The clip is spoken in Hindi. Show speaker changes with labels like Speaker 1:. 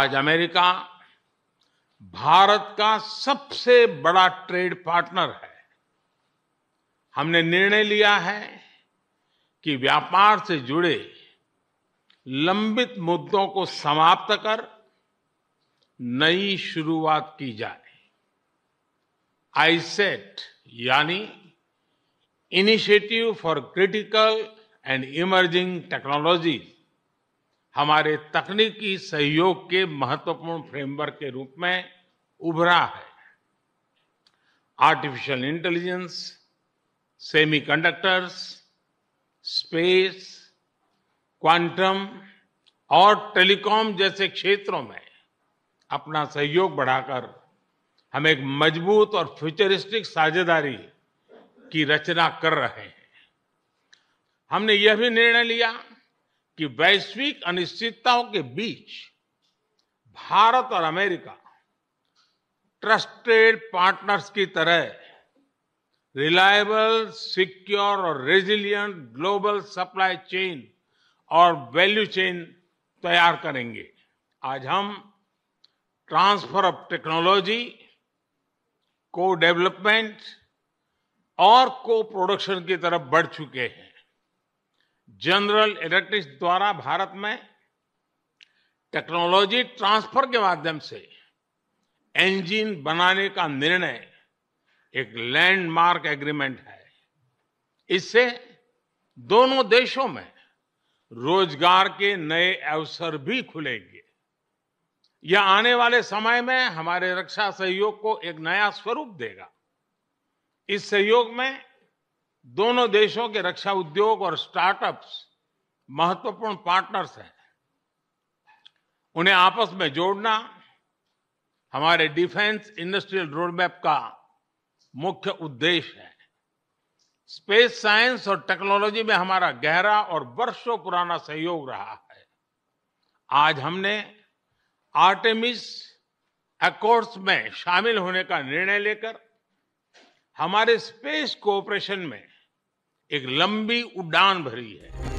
Speaker 1: आज अमेरिका भारत का सबसे बड़ा ट्रेड पार्टनर है हमने निर्णय लिया है कि व्यापार से जुड़े लंबित मुद्दों को समाप्त कर नई शुरुआत की जाए आईसेट यानी initiative for critical and emerging technologies हमारे तकनीकी सहयोग के महत्वपूर्ण फ्रेमवर्क के रूप में उभरा है artificial intelligence semiconductors, space quantum और टेलीकॉम जैसे क्षेत्रों में अपना सहयोग बढ़ाकर हम एक मजबूत और फ्यूचरिस्टिक साझेदारी की रचना कर रहे हैं हमने यह भी निर्णय लिया कि वैश्विक अनिश्चितताओं के बीच भारत और अमेरिका ट्रस्टेड पार्टनर्स की तरह रिलायबल सिक्योर और रेजिलियंट ग्लोबल सप्लाई चेन और वैल्यू चेन तैयार करेंगे आज हम ट्रांसफर ऑफ टेक्नोलॉजी को डेवलपमेंट और को प्रोडक्शन की तरफ बढ़ चुके हैं जनरल इलेक्ट्रिक द्वारा भारत में टेक्नोलॉजी ट्रांसफर के माध्यम से इंजन बनाने का निर्णय एक लैंडमार्क एग्रीमेंट है इससे दोनों देशों में रोजगार के नए अवसर भी खुलेंगे यह आने वाले समय में हमारे रक्षा सहयोग को एक नया स्वरूप देगा इस सहयोग में दोनों देशों के रक्षा उद्योग और स्टार्टअप्स महत्वपूर्ण पार्टनर्स हैं उन्हें आपस में जोड़ना हमारे डिफेंस इंडस्ट्रियल रोडमैप का मुख्य उद्देश्य है स्पेस साइंस और टेक्नोलॉजी में हमारा गहरा और वर्षों पुराना सहयोग रहा है आज हमने आर्टेमिस अकॉर्ड्स में शामिल होने का निर्णय लेकर हमारे स्पेस कोऑपरेशन में एक लंबी उड़ान भरी है